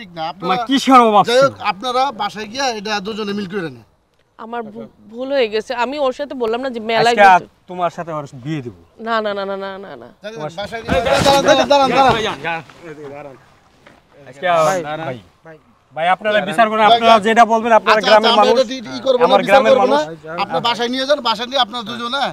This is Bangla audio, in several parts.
ঠিক না আপনারা মানে কি শরম আপনারা বাসায় গিয়া এটা দুজনে মিল করে নেন আমার ভুল হয়ে গেছে আমি ওর সাথে বললাম না যে তোমার সাথে ওর বিয়ে দেব না না না না না না না ভাই আপনারা বিচার করেন আপনারা যেটা বলবেন আপনারা আচ্ছা, গ্রামের আচ্ছা, মানুষ আমার গ্রামের মানুষ আপনারা বাসায় নিয়ে যান বাসায় নিয়ে আপনারা দুজনে হ্যাঁ?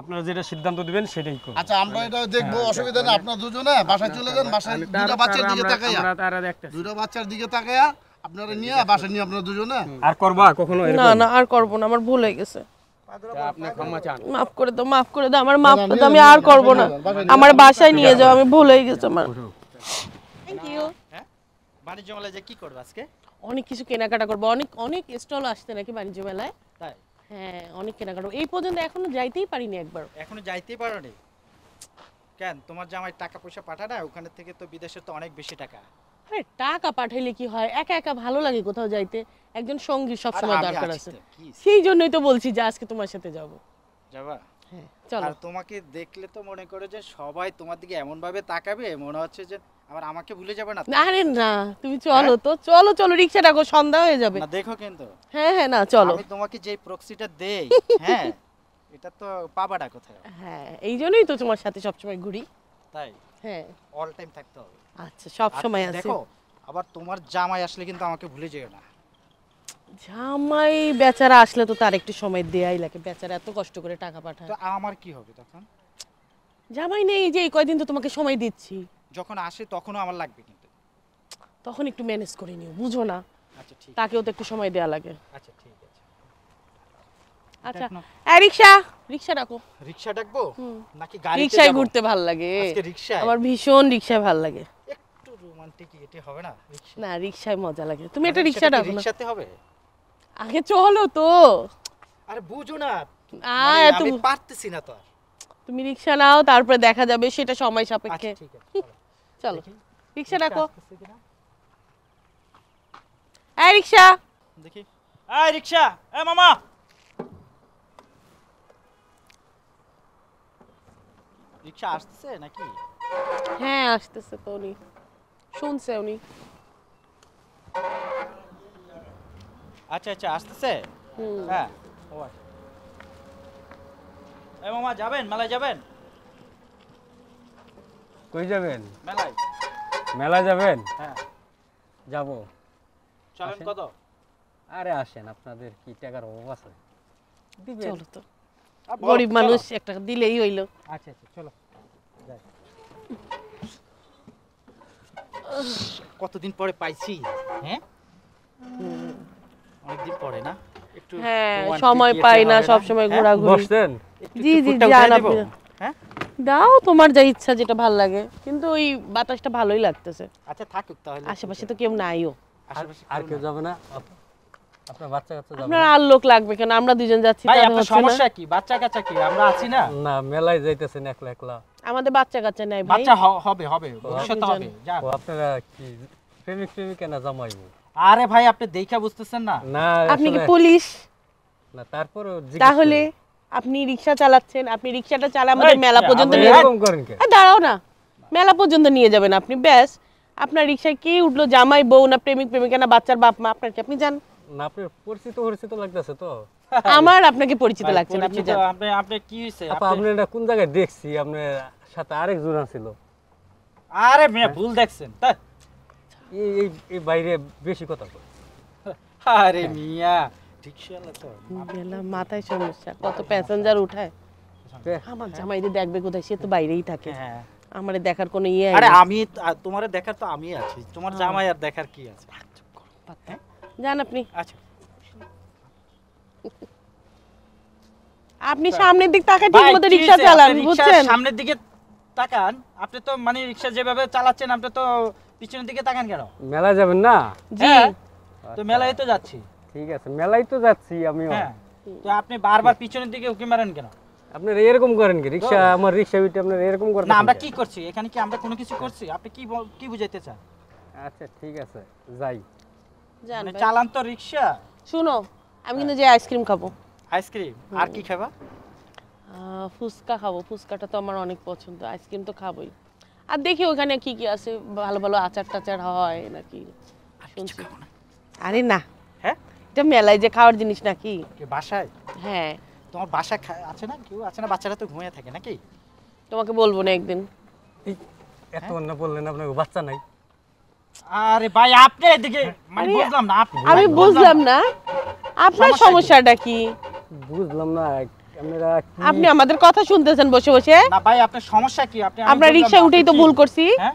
আপনারা যেটা সিদ্ধান্ত দিবেন সেটাই করব আচ্ছা আমরা এটা দেখব হ্যাঁ। অসুবিধা নেই আপনারা দুজনে বাসায় চলে যান বাসায় দুটো বাচ্চার দিকে তাকায়া আমরা তারা দেখতেছি দুটো বাচ্চার দিকে তাকায়া আপনারা নিয়া বাসা নিয়া আপনারা দুজনে আর করবা কখনো এরকম না না আর করব না আমার ভুল হয়ে গেছে অনেক কিছু কেনাকাটা করবো অনেক অনেক স্টল আসতে নাকি বাণিজ্য মেলায় হ্যাঁ অনেক কেনাকাটা এই পর্যন্ত এখনো যাইতেই পারিনি একবার এখনো যাইতেই পারোনি কেন তোমার জামাই টাকা পয়সা পাঠা না ওখানে থেকে তো বিদেশে তো অনেক বেশি টাকা আরে টাকা পাঠাইলে কি হয় একা একা ভালো লাগে কোথাও যাইতে একজন সঙ্গী সবসময় দরকার আছে সেই জন্যই তো বলছি যে আজকে তোমার সাথে যাব যাবা হ্যাঁ, আর তোমাকে দেখলে তো মনে করে যে সবাই তোমার দিকে এমন ভাবে তাকাবে মনে হচ্ছে যে আবার আমাকে ভুলে যাবে না আরে না তুমি হ্যাঁ? চলো তো চলো চলো রিকশা ডাকো সন্ধ্যা হয়ে যাবে না দেখো কিন্তু হ্যাঁ হ্যাঁ না চলো আমি তোমাকে যে প্রক্সিটা দেই হ্যাঁ এটা তো পাবাটা কোথায় হ্যাঁ এই জন্যই তো তোমার সাথে সবসময় ঘুরি তাই হ্যাঁ অল টাইম থাকতে হবে আচ্ছা সব সময় আছে দেখো আবার তোমার জামাই আসলে কিন্তু আমাকে ভুলে যেও না জামাই বেচারা আসলে তো তার একটু সময় দেয়াই লাগে বেচারা এত কষ্ট করে টাকা পাঠায় আমার কি হবে তখন জামাই নেই যে এই কয়দিন তো তোমাকে সময় দিচ্ছি যখন আসে তখনও আমার লাগবে কিন্তু তখন একটু ম্যানেজ করে নিও বুঝো না আচ্ছা তাকেও তো একটু সময় দেয়া লাগে আচ্ছা ঠিক আছে আচ্ছা ডাকো ডাকবো নাকি ঘুরতে ভাল লাগে রিক্সা আমার ভীষণ রিক্সায় ভাল লাগে একটু রোমান্টিক এটি হবে না না মজা লাগে তুমি মানে একটা রিক্সা ডাকো রিকশাতে হবে আগে চলো তো আরে বুঝো না আর মানে তুমি পারতেছি না তো তুমি রিকশা নাও তারপরে দেখা যাবে সেটা সময় সাপেক্ষে আচ্ছা, চলো রিকশা রাখো এই রিকশা দেখি এই রিকশা এ মামা রিকশা আসছে নাকি হ্যাঁ আসতেছে তো উনি শুনছে উনি আচ্ছা আচ্ছা আসতেছে হ্যাঁ ও আচ্ছা। এই মামা যাবেন মেলায় যাবেন কই যাবেন মেলায় মেলা যাবেন হ্যাঁ যাব চলেন কত আরে আসেন আপনাদের কি টাকার অভাব আছে দিবেন চলো তো গরিব মানুষ একটা দিলেই হইলো আচ্ছা আচ্ছা চলো যাই কতদিন পরে পাইছি হ্যাঁ না একটু হ্যাঁ, সময় পাই না সব সময় হ্যাঁ? ঘোরাঘুরি জি জি আপনি হ্যাঁ? দাও তোমার যা ইচ্ছা যেটা লাগে কিন্তু ওই বাতাসটা ভালোই লাগতেছে আচ্ছা থাকুক তাহলে আশেপাশে তো কেউ নাইও আর কেউ যাবে না লোক লাগবে কেন আমরা দুজন যাচ্ছি বাচ্চা কাচ্চা কি আমরা না মেলায় যাইতেছেন একলা একলা আমাদের বাচ্চা কাচ্চা নাই ভাই বাচ্চা হবে হবে ভবিষ্যতে হবে আপনারা কি প্রেমিক প্রেমিকা না জামাইবো আরে ভাই আপনি দেখা বুঝতেছেন না না আপনি কি পুলিশ না তারপর তাহলে আপনি রিকশা চালাচ্ছেন আপনি রিকশাটা চালা আমাদের মেলা পর্যন্ত নিয়ে যাবেন দাঁড়াও না মেলা পর্যন্ত নিয়ে যাবেন আপনি ব্যাস আপনার রিকশা কি উঠলো জামাই বউ না প্রেমিক প্রেমিকা না বাচ্চার বাপ মা আপনার কি আপনি যান না আপনি পরিচিত পরিচিত লাগতেছে তো আমার আপনাকে পরিচিত লাগছে না আপনি আপনি আপনি কি হইছে আপনি আপনি এটা কোন জায়গায় দেখছি আপনি সাথে আরেকজন ছিল আরে মিয়া ভুল দেখছেন তাই বাইরে বেশি কথা আরে মিয়া মাথায় সমস্যা কত প্যাসেঞ্জার উঠায় আমার দেখবে কোথায় সে তো বাইরেই থাকে হ্যাঁ। দেখার কোনো ইয়ে আরে আমি দেখার তো আমি আছি তোমার হ্যাঁ। জামাই আর দেখার কি আছে যান আপনি আচ্ছা আপনি সামনের দিক তাকান ঠিক মতো রিকশা চালান বুঝছেন সামনের দিকে তাকান আপনি তো মানে রিকশা যেভাবে চালাচ্ছেন আপনি তো পিছনের দিকে তাকান কেন মেলা যাবেন না জি হ্যাঁ। তো মেলায় তো যাচ্ছি ঠিক আছে মেলায় তো যাচ্ছি আমিও হ্যাঁ। তো আপনি বারবার পিছনের দিকে উকি মারেন কেন আপনি এরকম করেন কি রিকশা আমার রিকশা উঠে আপনার এরকম করেন না আমরা কি করছি এখানে কি আমরা কোনো কিছু করছি আপনি কি কি বুঝাইতে চান আচ্ছা ঠিক আছে যাই মানে চালান তো রিকশা শুনো আমি হ্যাঁ। কিন্তু যে আইসক্রিম খাবো আইসক্রিম আর কি খাবা ফুচকা খাবো ফুচকাটা তো আমার অনেক পছন্দ আইসক্রিম তো খাবোই আর দেখি ওখানে কি কি আছে ভালো ভালো আচার টাচার হয় নাকি আরে না হ্যাঁ এটা মেলায় যে খাওয়ার জিনিস নাকি বাসায় হ্যাঁ তোমার বাসা আছে না কেউ আছে না বাচ্চারা তো ঘুমিয়ে থাকে নাকি তোমাকে বলবো না একদিন এত হ্যাঁ? অন্য বললেন আপনার বাচ্চা নাই আরে ভাই আপনি এদিকে মানে বুঝলাম না আমি বুঝলাম না আপনার সমস্যাটা কি বুঝলাম না আপনি আমাদের কথা শুনতেছেন বসে বসে না ভাই আপনার সমস্যা কি আপনি আমরা রিকশায় উঠেই তো ভুল করছি হ্যাঁ?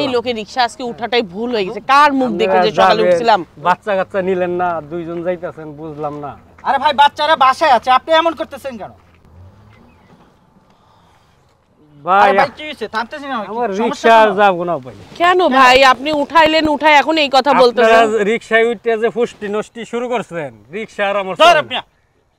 এই লোকে রিকশা আজকে উঠাটাই ভুল হয়ে গেছে কার মুখ দেখে যে সকালে উঠছিলাম বাচ্চা কাচ্চা নিলেন না দুইজন যাইতাছেন বুঝলাম না আরে ভাই বাচ্চারা বাসায় আছে আপনি এমন করতেছেন কেন কেন হ্যাঁ। ভাই আপনি উঠাইলেন উঠাই এখন এই কথা বলতে রিক্সায় উঠতে যে ফুষ্টি নষ্টি শুরু করছেন রিক্সা আর আমার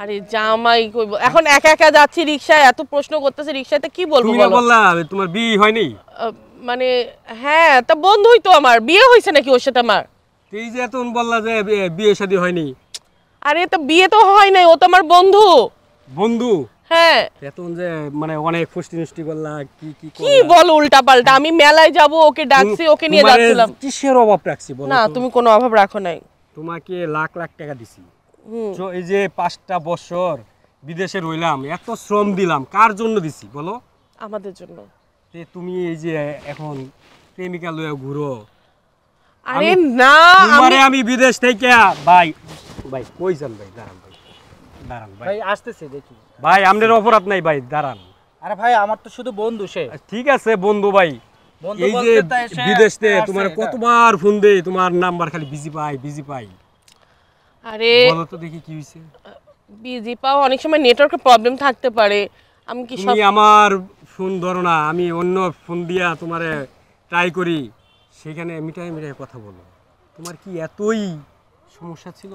আরে জামাই কইব এখন একা একা যাচ্ছি রিকশায় এত প্রশ্ন করতেছে কি বলবো তুমি বললা তোমার বিয়ে হয়নি মানে হ্যাঁ তা আমার বিয়ে হইছে নাকি ওর সাথে আমার যে বললা যে বিয়ে হয়নি আরে তো বিয়ে তো হয় নাই ও তো আমার বন্ধু বন্ধু হ্যাঁ যে মানে অনেক কি কি কি বল উল্টা পাল্টা আমি মেলায় যাব ওকে ডাকছি ওকে নিয়ে যাচ্ছিলাম কিসের অভাব রাখছি বল না তুমি কোনো অভাব রাখো নাই তোমাকে লাখ লাখ টাকা দিছি এই যে পাঁচটা বছর বিদেশে রইলাম এত শ্রম দিলাম কার জন্য দিছি বলো আমাদের জন্য তুমি এই যে এখন প্রেমিকা লয়ে ঘুরো আরে না আমারে আমি বিদেশ থেকে ভাই ভাই কই যান ভাই দাঁড়ান ভাই দাঁড়ান ভাই ভাই আসতেছে দেখি ভাই আমাদের অপরাধ নাই ভাই দাঁড়ান আরে ভাই আমার তো শুধু বন্ধু সে ঠিক আছে বন্ধু ভাই এই যে বিদেশে তোমার কতবার ফোন দেই তোমার নাম্বার খালি বিজি পাই বিজি পাই আরে বলো তো দেখি কি হইছে বিজি পাও অনেক সময় নেটওয়ার্কের প্রবলেম থাকতে পারে আমি কি তুমি আমার ফোন ধরো না আমি অন্য ফোন দিয়া তোমারে ট্রাই করি সেখানে মিটাই মিটাই কথা বলো তোমার কি এতই সমস্যা ছিল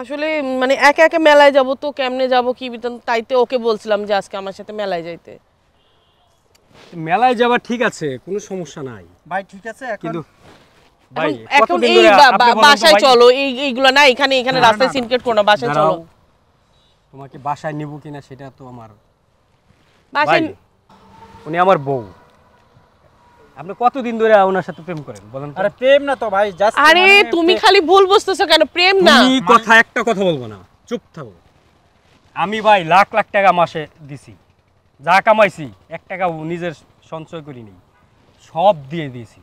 আসলে মানে একে একে মেলায় যাব তো কেমনে যাব কি বিতন তাইতে ওকে বলছিলাম যে আজকে আমার সাথে মেলায় যাইতে মেলায় যাওয়া ঠিক আছে কোনো সমস্যা নাই ভাই ঠিক আছে কিন্তু এখানে এখানে রাস্তায় বাসায় চলো তোমাকে বাসায় কিনা সেটা তো আমার উনি আমার বউ আপনি কতদিন ধরে মানে তুমি খালি ভুল বুঝতেছো কেন প্রেম না কথা একটা কথা বলবো না চুপ থাকো আমি ভাই লাখ লাখ টাকা মাসে দিছি যা কামাইছি এক টাকা নিজের সঞ্চয় করিনি সব দিয়ে দিয়েছি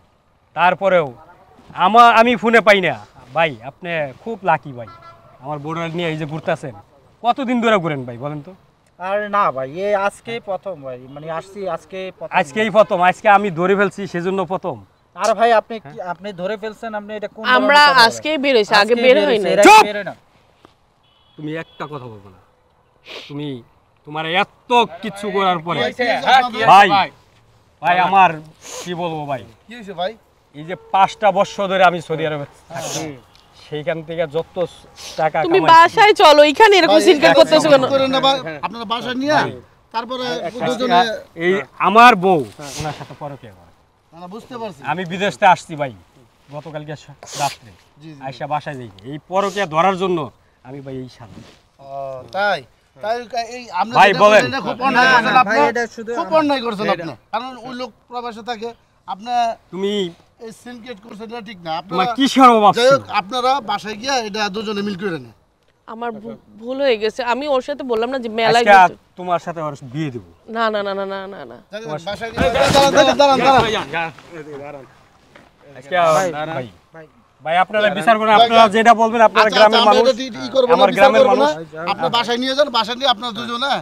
তারপরেও আমার আমি ফোনে পাই না ভাই আপনি খুব লাকি ভাই আমার বোর্ডার নিয়ে এই যে ঘুরতেছেন কতদিন ধরে ঘুরেন ভাই বলেন তো আর না ভাই এ আজকে প্রথম ভাই মানে আসছি আজকে আজকেই প্রথম আজকে আমি ধরে ফেলছি সেজন্য প্রথম আর ভাই আপনি আপনি ধরে ফেলছেন আপনি এটা কোন আমরা আজকেই বের হইছি আগে বের হই না বের না তুমি একটা কথা বলবো না তুমি তোমার এত কিছু করার পরে ভাই ভাই আমার কি বলবো ভাই কি হইছে ভাই এই যে পাঁচটা বছর ধরে আমি সৌদি আরবে সেইখান থেকে যত টাকা তুমি বাসায় চলো এখানে এরকম সিনকার করতেছো কেন আপনারা বাসায় নিয়া তারপরে হ্যাঁ, দুজনে এই আমার বউ ওনার সাথে পরে পরকিয়া করে বুঝতে পারছি আমি বিদেশ থেকে আসছি ভাই গতকালকে রাত্রে আয়সা বাসায় যাই এই পরকিয়া ধরার জন্য আমি ভাই এই সামনে তাই ভাই বলেন খুব অন্যায় করছেন আপনি খুব অন্যায় করছেন আপনি কারণ ওই লোক প্রবাসে থাকে আপনি তুমি এই ঠিক না আপনারা মানে কি শরম আপনারা বাসায় গিয়া এটা দুজনে মিল করে নেন আমার ভুল হয়ে গেছে আমি ওর সাথে বললাম না যে মেলায় আজকে তোমার সাথে ওর বিয়ে দেব না না না না না না না ভাই আপনারা বিচার করেন আপনারা যেটা বলবেন আপনারা আচ্ছা, গ্রামের আচ্ছা, মানুষ আমার গ্রামের মানুষ আপনারা বাসায় নিয়ে যান বাসায় নিয়ে আপনারা দুজনে হ্যাঁ?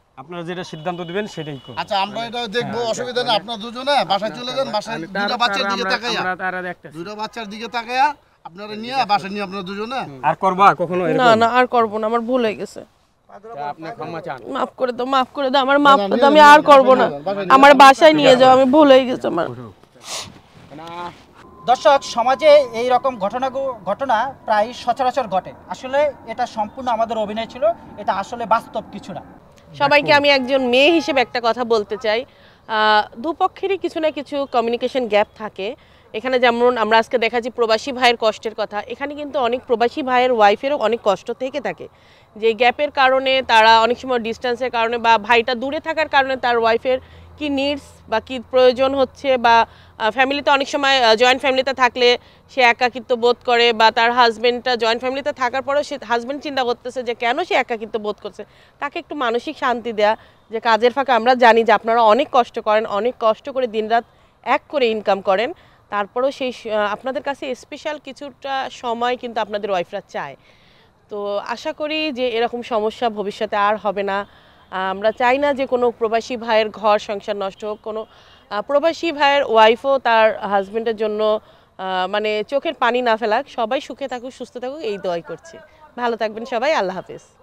আপনারা যেটা সিদ্ধান্ত দিবেন সেটাই করব আচ্ছা আমরা এটা দেখব হ্যাঁ। অসুবিধা না আপনারা দুজনে বাসায় চলে যান বাসায় দুটো বাচ্চার দিকে তাকায়া আমরা তারা দেখতেছি দুটো বাচ্চার দিকে তাকায়া আপনারা নিয়া বাসা নিয়া আপনারা দুজনে আর করবা কখনো এরকম না না আর করব না আমার ভুল হয়ে গেছে ঘটে আসলে এটা সম্পূর্ণ আমাদের অভিনয় ছিল এটা আসলে বাস্তব কিছু না সবাইকে আমি একজন মেয়ে হিসেবে একটা কথা বলতে চাই দুপক্ষেরই কিছু না কিছু কমিউনিকেশন গ্যাপ থাকে এখানে যেমন আমরা আজকে দেখাচ্ছি প্রবাসী ভাইয়ের কষ্টের কথা এখানে কিন্তু অনেক প্রবাসী ভাইয়ের ওয়াইফেরও অনেক কষ্ট থেকে থাকে যে গ্যাপের কারণে তারা অনেক সময় ডিস্টেন্সের কারণে বা ভাইটা দূরে থাকার কারণে তার ওয়াইফের কি নিডস বা কি প্রয়োজন হচ্ছে বা ফ্যামিলিতে অনেক সময় জয়েন্ট ফ্যামিলিতে থাকলে সে একাকিত্ব বোধ করে বা তার হাজব্যান্ডটা জয়েন্ট ফ্যামিলিতে থাকার পরেও সে হাজব্যান্ড চিন্তা করতেছে যে কেন সে একাকিত্ব বোধ করছে তাকে একটু মানসিক শান্তি দেয়া যে কাজের ফাঁকে আমরা জানি যে আপনারা অনেক কষ্ট করেন অনেক কষ্ট করে দিনরাত এক করে ইনকাম করেন তারপরেও সেই আপনাদের কাছে স্পেশাল কিছুটা সময় কিন্তু আপনাদের ওয়াইফরা চায় তো আশা করি যে এরকম সমস্যা ভবিষ্যতে আর হবে না আমরা চাই না যে কোনো প্রবাসী ভাইয়ের ঘর সংসার নষ্ট হোক কোনো প্রবাসী ভাইয়ের ওয়াইফও তার হাজব্যান্ডের জন্য মানে চোখের পানি না ফেলাক সবাই সুখে থাকুক সুস্থ থাকুক এই দোয়াই করছি ভালো থাকবেন সবাই আল্লাহ হাফেজ